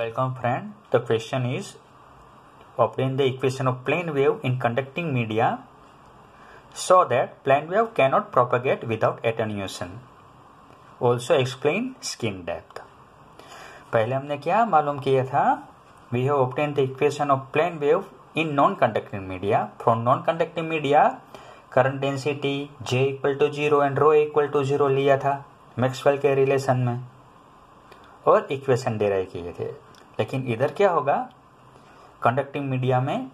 Welcome friend, the question is obtain the equation of plane wave in conducting media so that plane wave cannot propagate without attenuation. Also explain skin depth. पहले हमने क्या मालूम किया था we have obtain the equation of plane wave in non conducting media from non conducting media current density J equal to zero and rho equal to zero लिया था Maxwell के relation में और इक्वेशन डेराइव किए थे लेकिन इधर क्या होगा कंडक्टिंग मीडिया में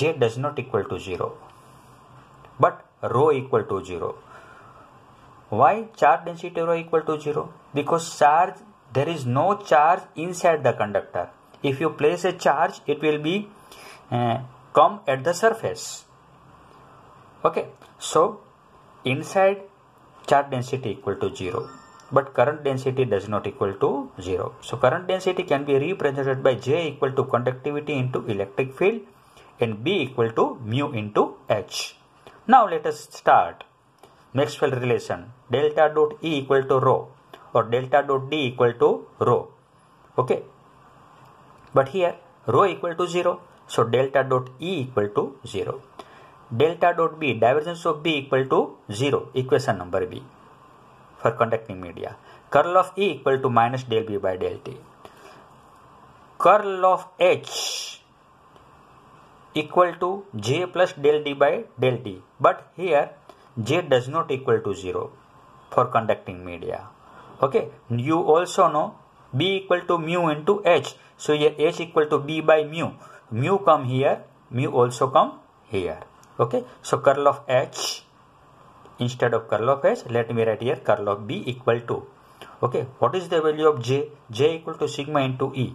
J does not equal to zero but rho equal to zero why charge density rho equal to zero because charge there is no charge inside the conductor if you place a charge it will be come at the surface okay so inside charge density equal to zero but current density does not equal to 0. So current density can be represented by J equal to conductivity into electric field and B equal to mu into H. Now let us start Maxwell relation delta dot E equal to rho or delta dot D equal to rho. Okay. But here rho equal to 0. So delta dot E equal to 0. Delta dot B divergence of B equal to 0 equation number B for conducting media. Curl of E equal to minus del B by del T. Curl of H equal to J plus del D by del T. But here J does not equal to 0 for conducting media. Okay. You also know B equal to mu into H. So here H equal to B by mu. Mu come here. Mu also come here. Okay. So curl of H instead of curl of s let me write here curl of b equal to okay what is the value of j j equal to sigma into e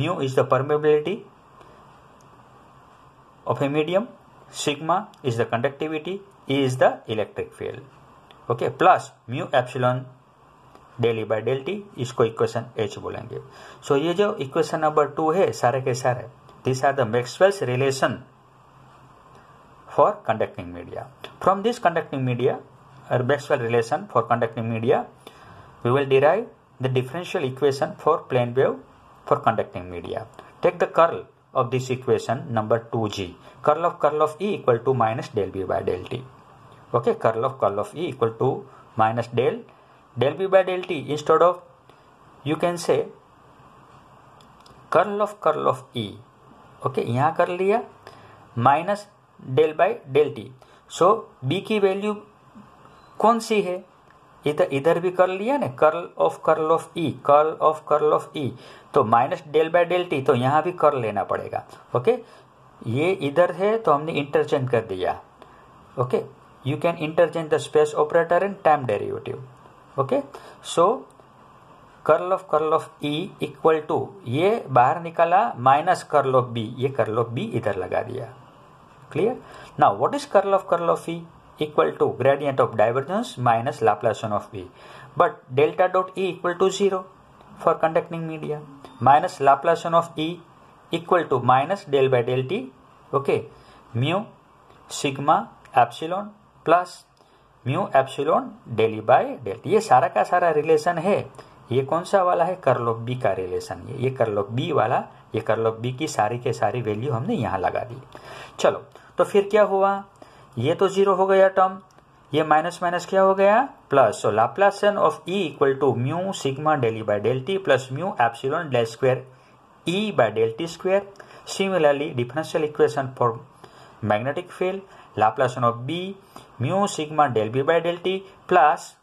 mu is the permeability of a medium sigma is the conductivity e is the electric field okay plus mu epsilon del E by del t इसको equation H बोलेंगे सो so, ये जो equation number two है सारे के सारे this are the Maxwell's relation for conducting media. From this conducting media or Maxwell relation for conducting media, we will derive the differential equation for plane wave for conducting media. Take the curl of this equation number 2g. Curl of curl of E equal to minus del B by del T. Okay, curl of curl of E equal to minus del del B by del T instead of you can say curl of curl of E. okay, यहाँ curl लिया minus del by del T so B की value कौन सी है इधर इधर भी कर लिया ना curl of curl of E curl of curl of E तो minus del by del T तो यहाँ भी कर लेना पड़ेगा ओके ये इधर है तो हमने इंटरचेंज कर दिया okay you can interchange the space operator and time derivative okay so curl of curl of E equal to ये बाहर निकाला माइनस कर्ल ऑफ बी ये कर्ल ऑफ बी इधर लगा दिया clear now what is curl of curl of v equal to gradient of divergence minus Laplacian of v but delta dot e equal to 0 for conducting media minus Laplacian of e equal to minus del by del t okay mu sigma epsilon plus mu epsilon del e by del t ye sara ka sara relation hai ये कौन सा वाला है करलोब B का relation ये ये करलोब B वाला ये कर लो बी की सारी के सारी वैल्यू हमने यहाँ लगा दी चलो तो फिर क्या हुआ ये तो जीरो हो गया टर्म ये माइनस माइनस क्या हो गया plus so Laplacian of E equal to mu sigma del E by del t plus mu epsilon del square E by del t square similarly differential equation for magnetic field Laplacian of B mu sigma del B by del t plus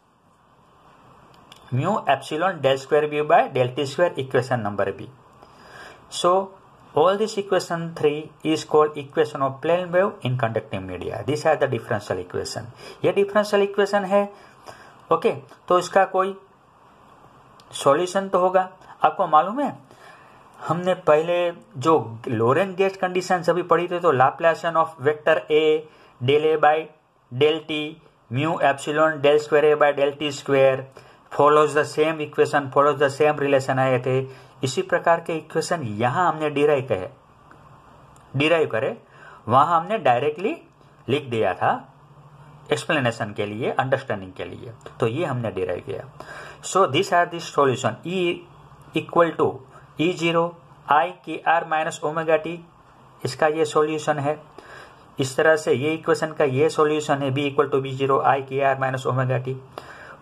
mu epsilon del square B by del t square equation number B So all this equation 3 is called equation of plane wave in conducting media. These are the differential equation. ये differential equation है okay okay, तो इसका कोई solution तो होगा आपको मालूम है हमने पहले जो लोरेन गेट कंडीशन अभी पढ़ी थी तो Laplacian of vector A del A by del T mu epsilon del square A by del T square follows the same equation follows the same relation आए थे इसी प्रकार के इक्वेशन यहां हमने डिराइव कहे डिराइव करे वहां हमने डायरेक्टली लिख दिया था एक्सप्लेनेशन के लिए अंडरस्टैंडिंग के लिए तो ये हमने डिराइव किया so this are this solution E equal to E zero I K R minus omega T इसका ये सॉल्यूशन है इस तरह से ये इक्वेशन का ये सॉल्यूशन है B equal to B zero I K R minus omega T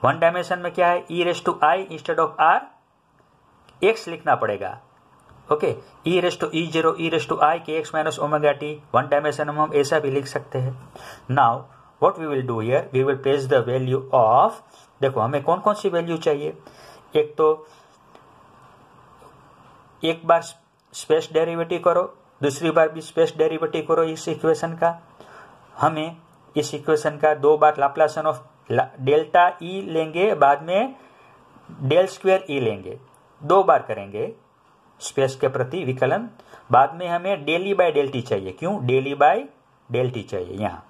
one dimension में क्या है E raise to I instead of R X लिखना पड़ेगा okay E raise to E zero E raise to I K X minus omega T one dimension में हम ऐसा भी लिख सकते हैं now what we will do here we will place the value of देखो हमें कौन कौन सी वैल्यू चाहिए एक तो एक बार स्पेस डेरिवेटिव करो दूसरी बार भी स्पेस डेरिवेटिव करो इस इक्वेशन का हमें इस इक्वेशन का दो बार Laplacian of delta E e लेंगे बाद में डेल स्क्वेयर ई e लेंगे दो बार करेंगे स्पेस के प्रति विकलन बाद में हमें डेली बाय e डेल्टी चाहिए क्यों डेली बाय डेल्टी चाहिए यहाँ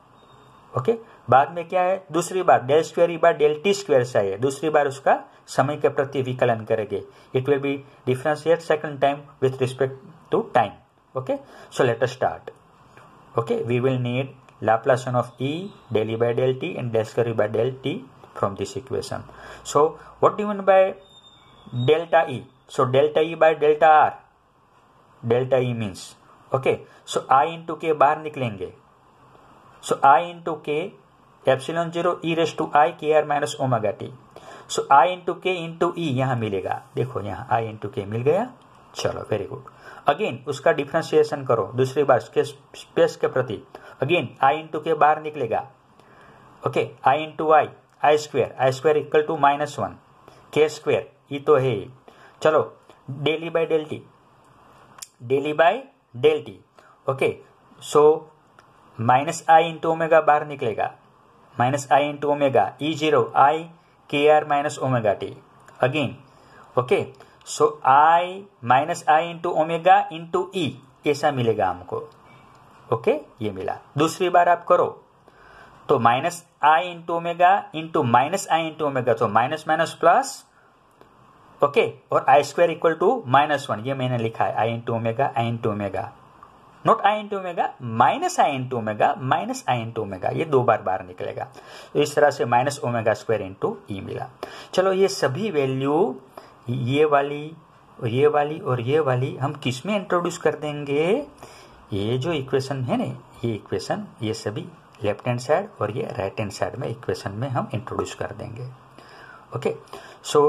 ओके बाद में क्या है दूसरी बार del square E by del t square चाहिए दूसरी बार उसका समय के प्रति विकलन करेंगे it will be difference at second time with respect to time okay so let start okay we will need Laplacian of E del E by del T and del square E by del T from this equation. So what do you mean by delta E? So delta E by delta R. Delta E means okay. So I into K बाहर निकलेंगे. So I into K epsilon zero e raised to I kr minus omega t. So I into K into E E यहाँ मिलेगा देखो यहाँ आई into के मिल गया चलो वेरी गुड अगेन उसका डिफ्रेंसिएशन करो दूसरी बार उसके स्पेस के प्रति अगेन आई इंटू के बाहर निकलेगा okay I into I I square I square equal to minus one के स्क्वेयर ये तो है ही चलो del E by del t del E by del t okay so minus I into omega बाहर निकलेगा minus I into omega E zero I K R minus omega T again okay so I minus I into omega into E ऐसा मिलेगा हमको okay ये मिला दूसरी बार आप करो तो minus I into omega into minus I into omega तो माइनस माइनस प्लस ओके और I square equal to minus one ये मैंने लिखा है I into omega I into omega not I into omega minus I into omega minus I into omega ये दो बार बार निकलेगा तो इस तरह से minus omega square into E मिला चलो ये सभी वैल्यू ये वाली ये वाली और ये वाली हम किस में इंट्रोड्यूस कर देंगे ये जो इक्वेशन है ना ये इक्वेशन ये सभी लेफ्ट हैंड साइड और ये राइट हैंड साइड में इक्वेशन में हम इंट्रोड्यूस कर देंगे ओके सो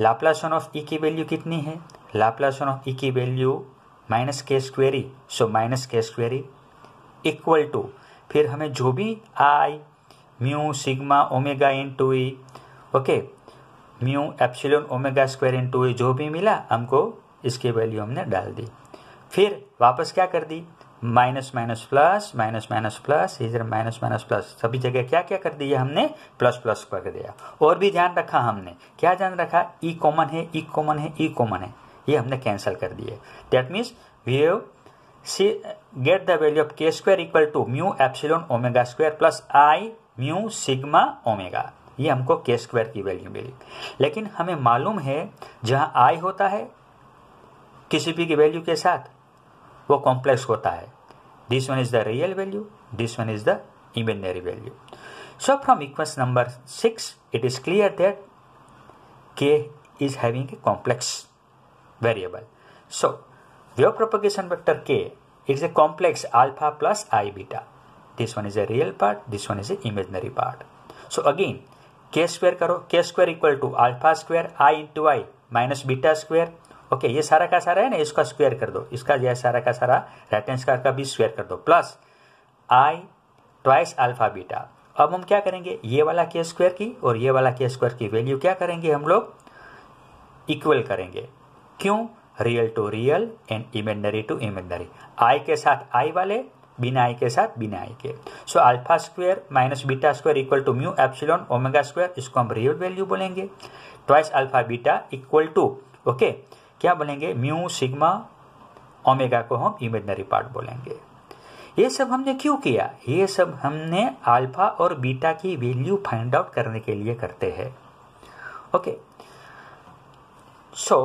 लाप्लासन ऑफ ई की वैल्यू कितनी है लाप्लासन ऑफ ई की वैल्यू माइनस के स्क्वेरी सो माइनस के स्क्वेरी इक्वल टू फिर हमें जो भी I mu sigma omega into E okay mu epsilon omega square into जो भी मिला हमको इसकी वैल्यू हमने डाल दी फिर वापस क्या कर दी minus minus plus minus minus plus इधर माइनस माइनस प्लस सभी जगह क्या क्या कर दिया हमने प्लस प्लस कर दिया और भी ध्यान रखा हमने क्या ध्यान रखा ई e कॉमन है ई e कॉमन है ई e कॉमन है ये हमने कैंसिल कर दिए that means we have C get the value of K square equal to mu epsilon omega square plus I mu sigma omega ये हमको के स्क्वायर की वैल्यू मिली लेकिन हमें मालूम है जहाँ आई होता है किसी भी की वैल्यू के साथ वो कॉम्प्लेक्स होता है this one is the real value this one is the imaginary value so from equation number six it is clear that K is having a complex variable so wave propagation vector K is a complex alpha plus I beta this one is a real part this one is a imaginary part so again K square करो K square equal to alpha square I into I minus beta square okay ये सारा का सारा है ना इसका square कर दो इसका यह सारा का सारा राइट हैंड स्क्वायर का भी स्क्वेयर कर दो plus I twice alpha beta अब हम क्या करेंगे ये वाला के स्क्वायर की और ये वाला के स्क्वायर की वैल्यू क्या करेंगे हम लोग इक्वल करेंगे क्यों real to real and imaginary to imaginary I के साथ आई वाले बिना आई के साथ बिना आई के so alpha square minus beta square equal to mu epsilon omega square इसको हम रियल वैल्यू बोलेंगे twice alpha beta equal to okay क्या बोलेंगे म्यू सिग्मा ओमेगा को हम इमेजनरी पार्ट बोलेंगे ये सब हमने क्यों किया ये सब हमने अल्फा और बीटा की वैल्यू फाइंड आउट करने के लिए करते हैं okay so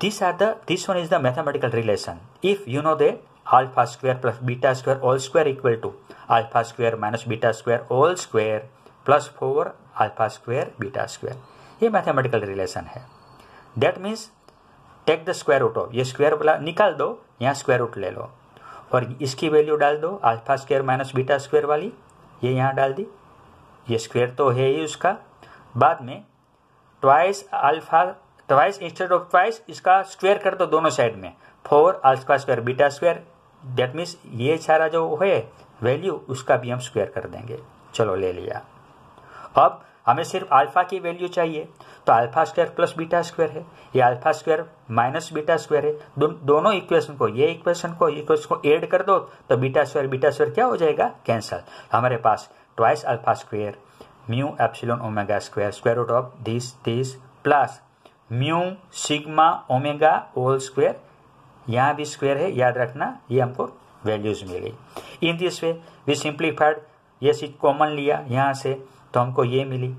this are the this one is the mathematical relation if you know the alpha square plus beta square all square equal to alpha square minus beta square all square plus 4 alpha square beta square ये mathematical relation है that means take the square root of ये square वाला निकाल दो यहाँ square root ले लो और इसकी वैल्यू डाल दो alpha square minus beta square वाली ये यहाँ डाल दी ये स्क्वायर तो है ही उसका बाद में twice alpha twice instead of twice इसका स्क्वायर कर दो दोनों साइड में फोर आर का square beta square that means ये सारा जो है वैल्यू उसका भी हम स्क्वायर कर देंगे चलो ले लिया अब हमें सिर्फ अल्फा की वैल्यू चाहिए तो alpha square plus beta square है या alpha square minus beta square है दो, दोनों इक्वेशन को ये इक्वेशन को इक्वेशन को ऐड कर दो तो बीटा स्क्वायर बीटा स्क्वायर क्या हो जाएगा कैंसल हमारे पास twice alpha square mu epsilon omega square square root of this this plus mu sigma omega whole square यहाँ भी स्क्वेयर है याद रखना ये हमको वैल्यूज मिली in this way we simplified ये चीज कॉमन लिया यहाँ से तो हमको ये मिली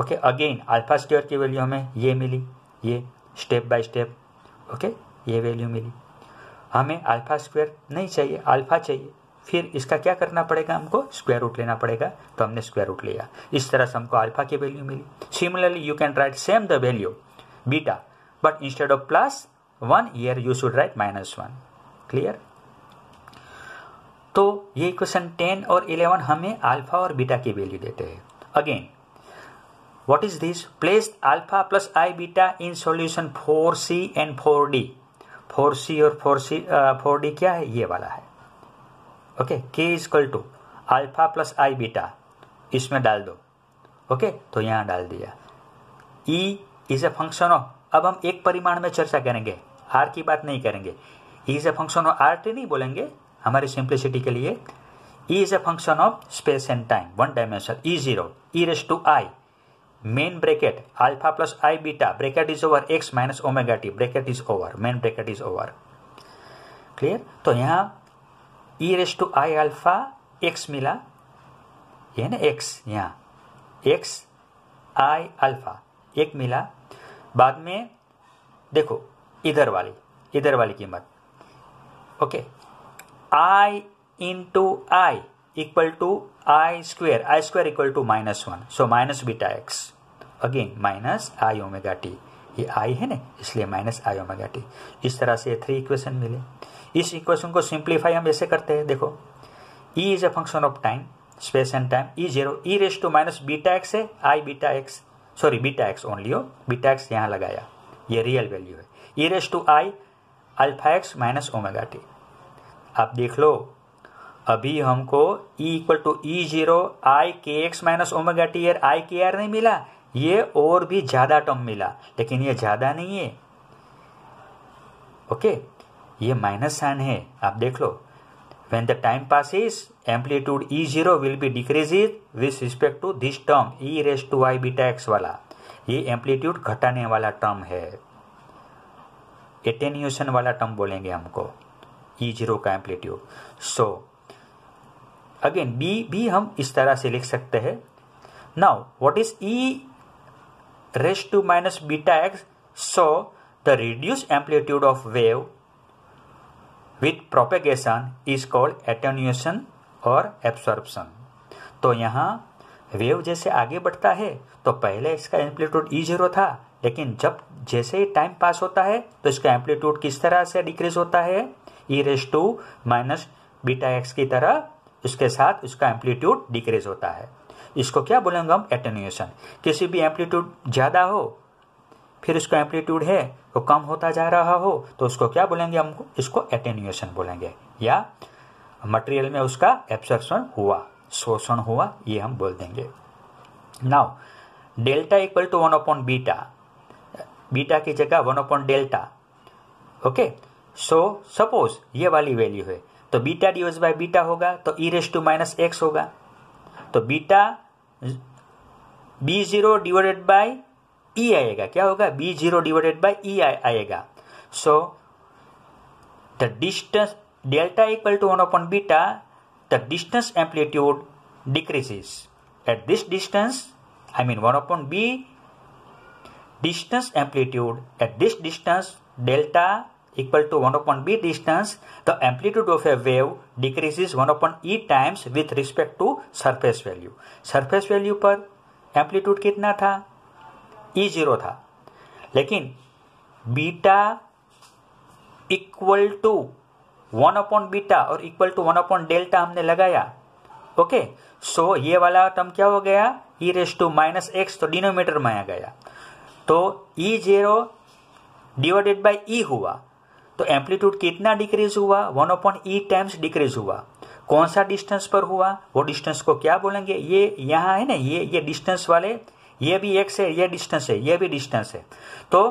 ओके अगेन अल्फा स्क्वेयर की वैल्यू हमें ये मिली ये स्टेप बाय स्टेप ओके ये वैल्यू मिली हमें अल्फा स्क्वेयर नहीं चाहिए अल्फा चाहिए फिर इसका क्या करना पड़ेगा हमको स्क्वायर रूट लेना पड़ेगा तो हमने स्क्वायर रूट लिया इस तरह से हमको अल्फा की वैल्यू मिली similarly you can write same the value beta but instead of plus one here you should write minus one clear तो ये क्वेश्चन टेन और इलेवन हमें अल्फा और बीटा की वैल्यू देते हैं again is this place alpha plus I beta in solution four C and four D four C और four सी four D क्या है ये वाला है okay K is equal to alpha plus I beta इसमें डाल दो ओके okay? तो यहां डाल दिया E is a function of अब हम एक परिमाण में चर्चा करेंगे हार की बात नहीं करेंगे E is a function of R T नहीं बोलेंगे हमारे सिंप्लिसिटी के लिए E is a function of space and time one dimension E zero E raise to I main bracket alpha plus I beta bracket is over X minus omega T bracket is over main bracket is over clear तो यहाँ E raise to I alpha X मिला ये ना x यहाँ x आई alpha एक मिला बाद में देखो इधर वाली इधर वाली कीमत okay I into I equal to I square I square equal to minus one so minus beta X again minus I omega T ये आई है ना इसलिए माइनस आई ओमेगा टी इस तरह से थ्री इक्वेशन मिले इस इक्वेशन को सिंप्लीफाई हम ऐसे करते हैं देखो E is a function of time space and time E zero E raise to minus beta X है I beta X sorry beta X only हो बीटा एक्स यहाँ लगाया ये रियल वैल्यू है E raise to I alpha X minus omega T आप देख लो अभी हमको E equal to E zero I K X minus omega T एर आई के आर नहीं मिला ये और भी ज़्यादा टर्म मिला लेकिन ये ज़्यादा नहीं है ओके ये माइनस साइन है आप देख लो when when the amplitude E zero will be decrease is with respect to this term E raise to I beta X वाला ये एम्पलीट्यूड घटाने वाला टर्म है एटेन्यूशन वाला टर्म बोलेंगे हमको ई e जीरो का एम्पलीट्यूड सो अगेन बी भी हम इस तरह से लिख सकते हैं now what is E raise to minus beta X so the reduce amplitude of wave with propagation is called attenuation और एब्सॉर्बन तो यहाँ वेव जैसे आगे बढ़ता है तो पहले इसका एम्पलीट्यूड ई जीरो था लेकिन जब जैसे ही टाइम पास होता है तो इसका एम्पलीट्यूड किस तरह से डिक्रीज होता है E raise to minus beta X की तरह इसके साथ इसका एम्पलीट्यूड डिक्रीज होता है इसको क्या बोलेंगे हम एटेन्यूएशन किसी भी एम्पलीट्यूड ज़्यादा हो फिर उसका एम्पलीट्यूड है वो तो कम होता जा रहा हो तो उसको क्या बोलेंगे हम इसको एटेन्यूएशन बोलेंगे या मटेरियल में उसका एब्सॉर्प्शन हुआ शोषण हुआ ये हम बोल देंगे now delta equal to one upon beta beta की जगह one upon delta okay so suppose ये वाली वैल्यू है तो बीटा डिवाइज बाय बीटा होगा तो E raise to minus X होगा तो beta B zero divided by E आएगा क्या होगा B zero divided by E आएगा so the distance delta equal to one upon beta the distance amplitude decreases at this distance I mean one upon B distance amplitude at this distance delta equal to 1 upon b distance the amplitude of a wave decreases 1 upon e times with respect to surface value surface value पर amplitude कितना था E zero था लेकिन beta equal to one upon beta और equal to one upon delta हमने लगाया okay so so, ये वाला टर्म क्या हो गया E raise to minus X तो डिनोमीटर में आ गया तो E zero divided by E हुआ तो एम्पलीट्यूड कितना डिक्रीज हुआ one upon E times decrease हुआ कौन सा डिस्टेंस पर हुआ वो डिस्टेंस को क्या बोलेंगे ये यहाँ है ना ये ये डिस्टेंस वाले ये भी एक्स है ये डिस्टेंस है ये भी डिस्टेंस है तो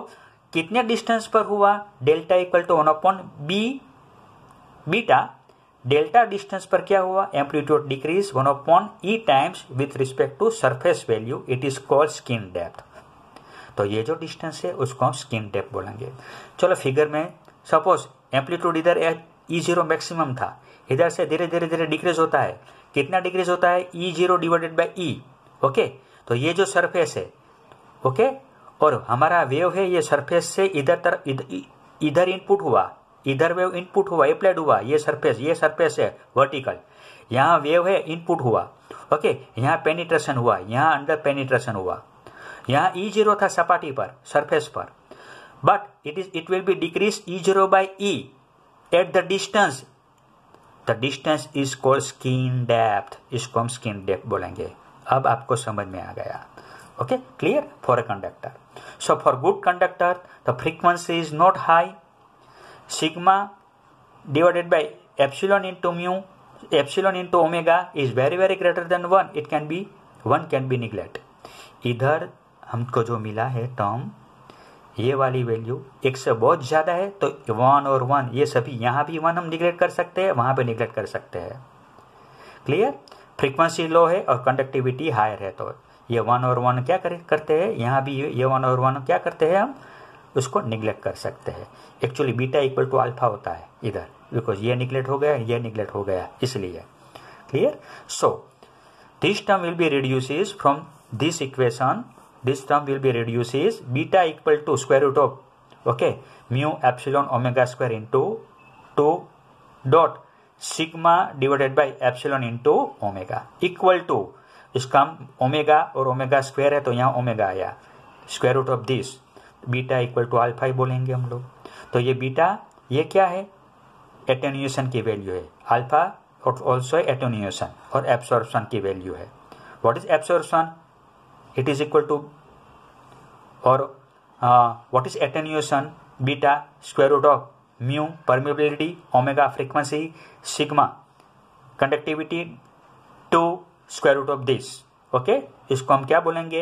कितने डिस्टेंस पर हुआ delta equal to one upon B beta delta distance पर क्या हुआ amplitude decrease one upon E times with respect to surface value it is called skin depth तो ये जो डिस्टेंस है उसको हम स्किन डेप बोलेंगे चलो फिगर में सपोज एम्पलीट्यूड इधर ई जीरो मैक्सिमम था इधर से धीरे धीरे धीरे डिक्रीज होता है कितना डिक्रीज होता है E zero divided by E okay तो ये जो सरफेस है ओके और हमारा वेव है ये सरफेस से इधर तरफ इधर, इनपुट हुआ इधर वेव इनपुट हुआ एप्लाइड हुआ ये सरफेस ये सरफेस है वर्टिकल यहाँ वेव है इनपुट हुआ ओके यहाँ पेनिट्रेशन हुआ यहाँ अंडर पेनिट्रेशन हुआ यहाँ ई जीरो था सपाटी पर सरफेस पर but it is it will be decrease E zero by E at the distance the distance is called skin depth इसको हम स्किन डेप्थ बोलेंगे अब आपको समझ में आ गया okay clear for a conductor so for good conductor the frequency is not high sigma divided by epsilon into mu epsilon in omega is very very greater than one it can be one can be neglect इधर हमको जो मिला है term ये वाली value एक से बहुत ज़्यादा है तो वन और वन ये सभी यहाँ भी वन हम निगलेक्ट कर सकते हैं वहाँ पे निगलेक्ट कर सकते हैं क्लियर फ्रीक्वेंसी लो है और कंडक्टिविटी हायर है तो ये वन और वन क्या करे करते हैं यहाँ भी ये वन और वन क्या करते हैं हम उसको निगलेक्ट कर सकते हैं actually beta equal to alpha होता है इधर बिकॉज ये निगलेक्ट हो गया ये निगलेक्ट हो गया इसलिए clear so this term will be reduce from this equation this term will be reduced is beta equal to square root of okay mu epsilon omega square into 2 dot sigma divided by epsilon into omega equal to इसका omega और omega square है तो यहाँ omega आया square root of this beta equal to alpha ही बोलेंगे हम लोग तो ये बीटा ये क्या है एटेन्यूएशन की वैल्यू है अल्फा और ऑल्सो एटेन्यूएशन और एब्सॉर्प्शन की वैल्यू है what is absorption it is equal to or uh, what is attenuation beta square root of mu permeability omega frequency conductivity two square root of this okay इसको हम क्या बोलेंगे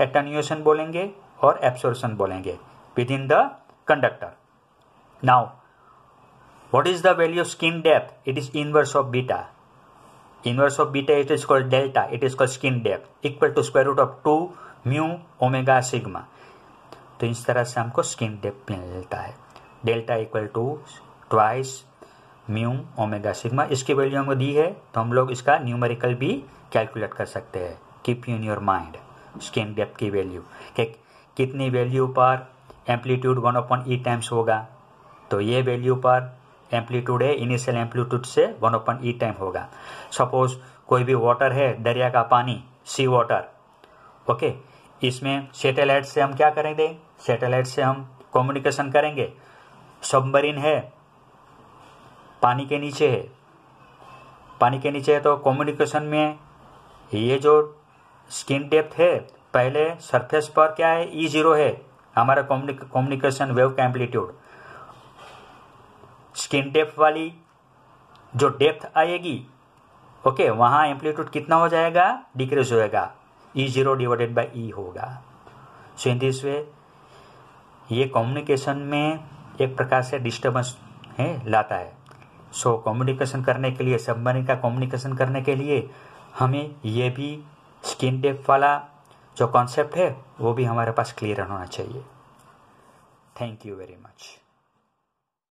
attenuation बोलेंगे और absorption बोलेंगे within the conductor now what is the value of skin depth it is inverse of beta inverse of beta it is called delta it is called skin depth equal to square root of 2 mu omega sigma तो इस तरह से हमको skin depth मिलता है delta equal to twice mu omega sigma इसकी value हमको दी है तो हम लोग इसका न्यूमेरिकल भी कैलकुलेट कर सकते हैं keep in your mind skin depth की वैल्यू कि कितनी वैल्यू पर amplitude one upon E times होगा तो ये वैल्यू पर एम्पलीट्यूड है इनिशियल एम्पलीट्यूड से वन ओपन ई टाइम होगा सपोज कोई भी वाटर है दरिया का पानी सी वाटर ओके इसमें सेटेलाइट से हम क्या करेंगे सेटेलाइट से हम कम्युनिकेशन करेंगे सबमरीन है पानी के नीचे है पानी के नीचे है तो कम्युनिकेशन में ये जो स्किन डेप्थ है पहले सरफेस पर क्या है ई e जीरो है हमारा कम्युनिकेशन वेव का एम्पलीट्यूड स्किन डेप्थ वाली जो डेप्थ आएगी ओके वहाँ एम्पलीट्यूड कितना हो जाएगा डिक्रीज होएगा E zero divided by E होगा सो इन दिस वे ये कम्युनिकेशन में एक प्रकार से डिस्टर्बेंस है लाता है सो so, कम्युनिकेशन करने के लिए सबमरीन का कम्युनिकेशन करने के लिए हमें ये भी स्किन डेप वाला जो कॉन्सेप्ट है वो भी हमारे पास क्लियर होना चाहिए थैंक यू वेरी मच